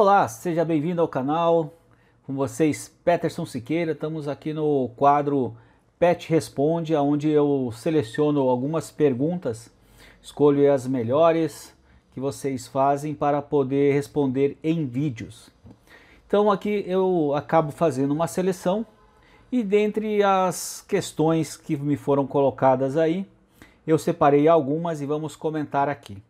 Olá, seja bem-vindo ao canal. Com vocês, Peterson Siqueira. Estamos aqui no quadro Pet Responde, onde eu seleciono algumas perguntas, escolho as melhores que vocês fazem para poder responder em vídeos. Então aqui eu acabo fazendo uma seleção e dentre as questões que me foram colocadas aí, eu separei algumas e vamos comentar aqui.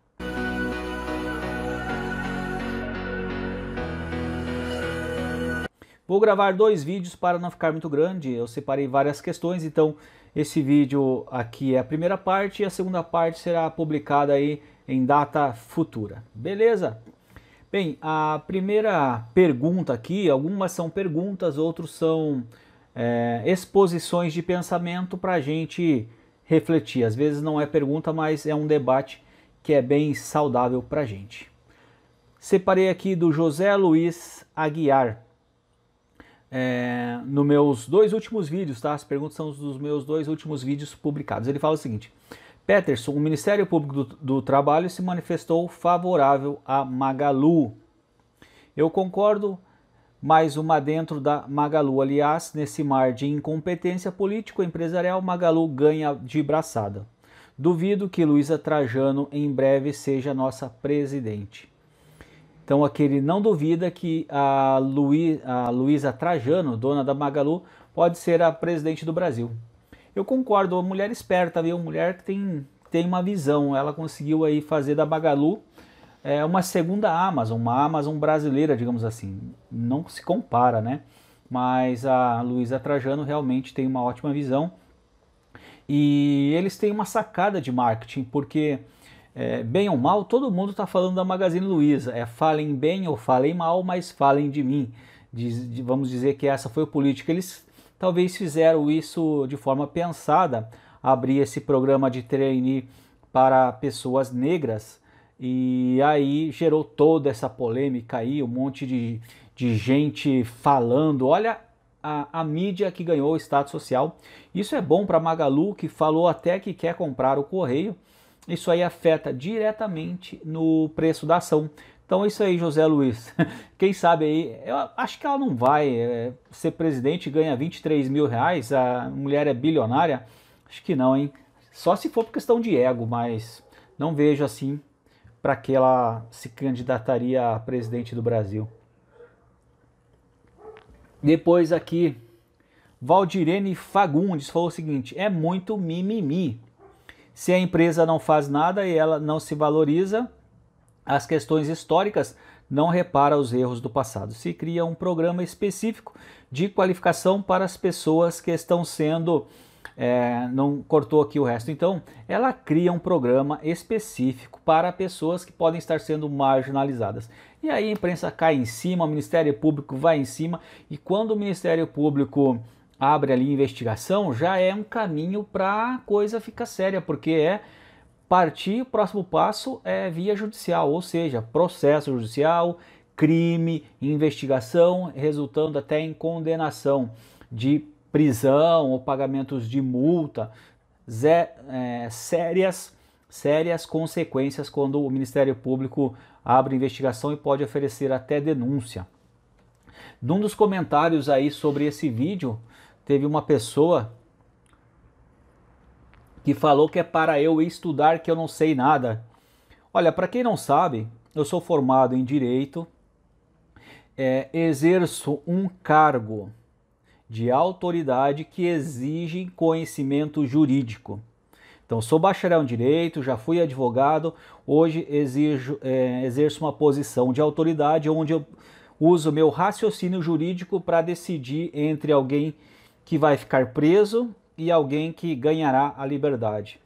Vou gravar dois vídeos para não ficar muito grande, eu separei várias questões, então esse vídeo aqui é a primeira parte e a segunda parte será publicada aí em data futura, beleza? Bem, a primeira pergunta aqui, algumas são perguntas, outros são é, exposições de pensamento para a gente refletir. Às vezes não é pergunta, mas é um debate que é bem saudável para a gente. Separei aqui do José Luiz Aguiar é, nos meus dois últimos vídeos, tá? As perguntas são dos meus dois últimos vídeos publicados. Ele fala o seguinte: Peterson, o Ministério Público do, do Trabalho se manifestou favorável a Magalu. Eu concordo, mais uma dentro da Magalu. Aliás, nesse mar de incompetência político-empresarial, Magalu ganha de braçada. Duvido que Luísa Trajano em breve seja nossa presidente. Então aqui ele não duvida que a, Luiz, a Luísa Trajano, dona da Magalu, pode ser a presidente do Brasil. Eu concordo, uma mulher esperta, viu? Uma mulher que tem, tem uma visão. Ela conseguiu aí fazer da Magalu é, uma segunda Amazon, uma Amazon brasileira, digamos assim. Não se compara, né? Mas a Luísa Trajano realmente tem uma ótima visão. E eles têm uma sacada de marketing, porque é, bem ou mal, todo mundo está falando da Magazine Luiza. É falem bem ou falem mal, mas falem de mim. Diz, de, vamos dizer que essa foi a política. Eles talvez fizeram isso de forma pensada, abrir esse programa de trainee para pessoas negras. E aí gerou toda essa polêmica aí, um monte de, de gente falando. Olha a, a, mídia que ganhou o status social. Isso é bom para Magalu, que falou até que quer comprar o Correio isso aí afeta diretamente no preço da ação. Então é isso aí, José Luiz. Quem sabe aí, eu acho que ela não vai é, ser presidente e ganha 23 mil reais, a mulher é bilionária. Acho que não, hein? Só se for por questão de ego, mas não vejo assim para que ela se candidataria a presidente do Brasil. Depois aqui, Valdirene Fagundes falou o seguinte: é muito mimimi. Se a empresa não faz nada e ela não se valoriza, as questões históricas não repara os erros do passado. Se cria um programa específico de qualificação para as pessoas que estão sendo. É, não cortou aqui o resto. Então, ela cria um programa específico para pessoas que podem estar sendo marginalizadas. E aí a imprensa cai em cima, o Ministério Público vai em cima, e quando o Ministério Público abre ali investigação, já é um caminho para a coisa ficar séria, porque é partir, o próximo passo é via judicial, ou seja, processo judicial, crime, investigação, resultando até em condenação de prisão ou pagamentos de multa, zé, é, sérias, sérias consequências quando o Ministério Público abre investigação e pode oferecer até denúncia. Num dos comentários aí sobre esse vídeo, teve uma pessoa que falou que é para eu estudar que eu não sei nada. Olha, para quem não sabe, eu sou formado em direito, é, exerço um cargo de autoridade que exige conhecimento jurídico. Então, sou bacharel em direito, já fui advogado, hoje exijo, é, exerço uma posição de autoridade onde eu uso meu raciocínio jurídico para decidir entre alguém que vai ficar preso e alguém que ganhará a liberdade.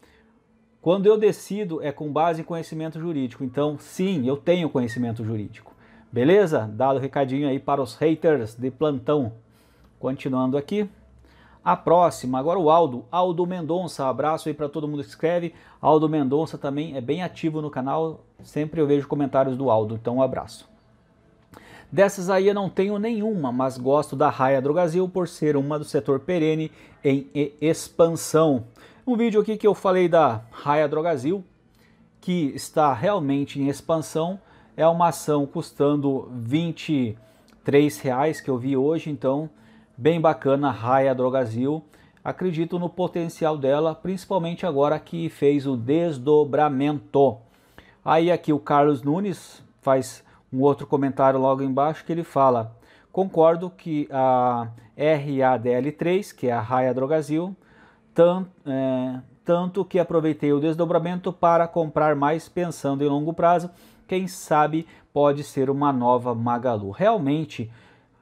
Quando eu decido é com base em conhecimento jurídico. Então, sim, eu tenho conhecimento jurídico. Beleza? Dado o recadinho aí para os haters de plantão. Continuando aqui. A próxima, agora o Aldo, Aldo Mendonça, abraço aí para todo mundo que escreve. Aldo Mendonça também é bem ativo no canal, sempre eu vejo comentários do Aldo, então um abraço. Dessas aí eu não tenho nenhuma, mas gosto da Raia Drogazil por ser uma do setor perene em expansão. Um vídeo aqui que eu falei da Raia Drogazil, que está realmente em expansão, é uma ação custando R$ reais que eu vi hoje, então bem bacana a Raia Drogazil. Acredito no potencial dela, principalmente agora que fez o desdobramento. Aí aqui o Carlos Nunes faz um outro comentário logo embaixo que ele fala: concordo que a RADL3, que é a Raia-Drogazil, tanto, é, tanto que aproveitei o desdobramento para comprar mais pensando em longo prazo. Quem sabe pode ser uma nova Magalu. Realmente,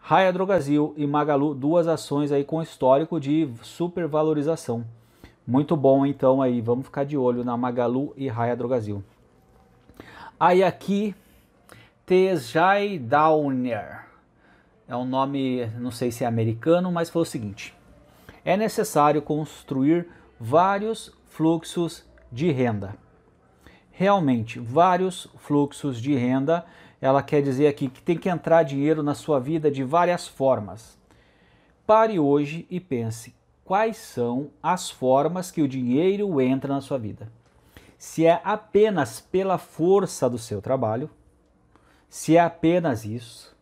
Raia Drogazil e Magalu, duas ações aí com histórico de supervalorização. Muito bom então aí, vamos ficar de olho na Magalu e Raia Drogazil. Aí aqui Tejai Downer. É um nome, não sei se é americano, mas foi o seguinte: é necessário construir vários fluxos de renda. Realmente, vários fluxos de renda, ela quer dizer aqui que tem que entrar dinheiro na sua vida de várias formas. Pare hoje e pense quais são as formas que o dinheiro entra na sua vida. Se é apenas pela força do seu trabalho, se é apenas isso,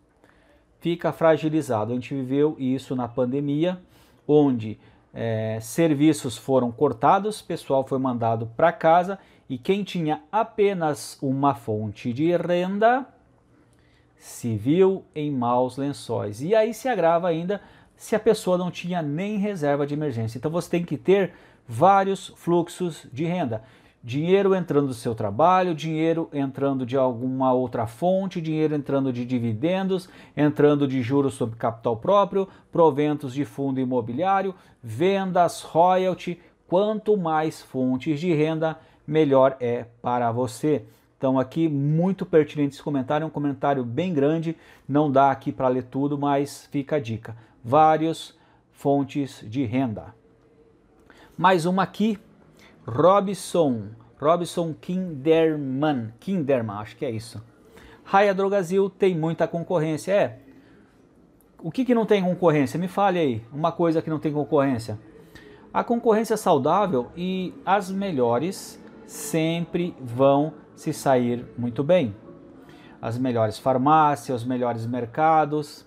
fica fragilizado. A gente viveu isso na pandemia, onde é, serviços foram cortados, pessoal foi mandado para casa e quem tinha apenas uma fonte de renda se viu em maus lençóis. E aí se agrava ainda se a pessoa não tinha nem reserva de emergência. Então você tem que ter vários fluxos de renda dinheiro entrando do seu trabalho, dinheiro entrando de alguma outra fonte, dinheiro entrando de dividendos, entrando de juros sobre capital próprio, proventos de fundo imobiliário, vendas, royalty. Quanto mais fontes de renda, melhor é para você. Então, aqui, muito pertinente esse comentário, é um comentário bem grande, não dá aqui para ler tudo, mas fica a dica. Várias fontes de renda. Mais uma aqui, Robson, Robson Kinderman, Kinderman, acho que é isso. Raia Drogazil tem muita concorrência. É, o que, que não tem concorrência? Me fale aí, uma coisa que não tem concorrência. A concorrência é saudável e as melhores sempre vão se sair muito bem. As melhores farmácias, os melhores mercados,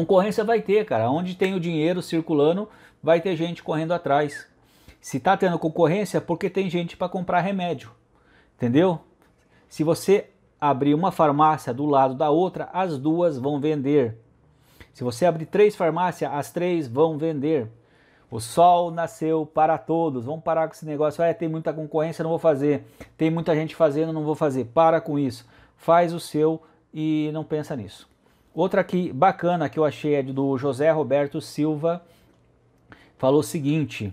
Concorrência vai ter, cara. Onde tem o dinheiro circulando, vai ter gente correndo atrás. Se tá tendo concorrência, é porque tem gente para comprar remédio. Entendeu? Se você abrir uma farmácia do lado da outra, as duas vão vender. Se você abrir três farmácias, as três vão vender. O sol nasceu para todos. Vamos parar com esse negócio. Ah, é, tem muita concorrência, não vou fazer. Tem muita gente fazendo, não vou fazer. Para com isso. Faz o seu e não pensa nisso. Outra aqui bacana que eu achei é do José Roberto Silva. Falou o seguinte: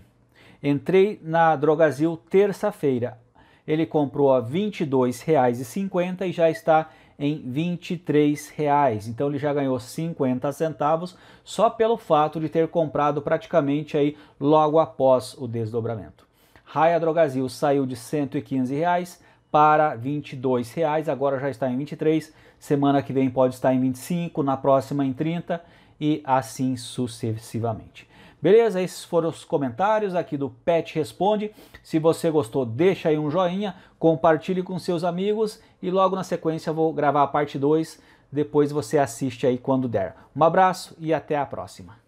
entrei na Drogazil terça-feira. Ele comprou a R$ 22,50 e já está em R$ 23,00. Então ele já ganhou 50 centavos só pelo fato de ter comprado praticamente aí logo após o desdobramento. Raia Drogazil saiu de R$ 115,00 para R$ 22, reais, agora já está em 23, semana que vem pode estar em 25, na próxima em 30 e assim sucessivamente. Beleza? Esses foram os comentários aqui do Pet Responde. Se você gostou, deixa aí um joinha, compartilhe com seus amigos e logo na sequência eu vou gravar a parte 2. Depois você assiste aí quando der. Um abraço e até a próxima.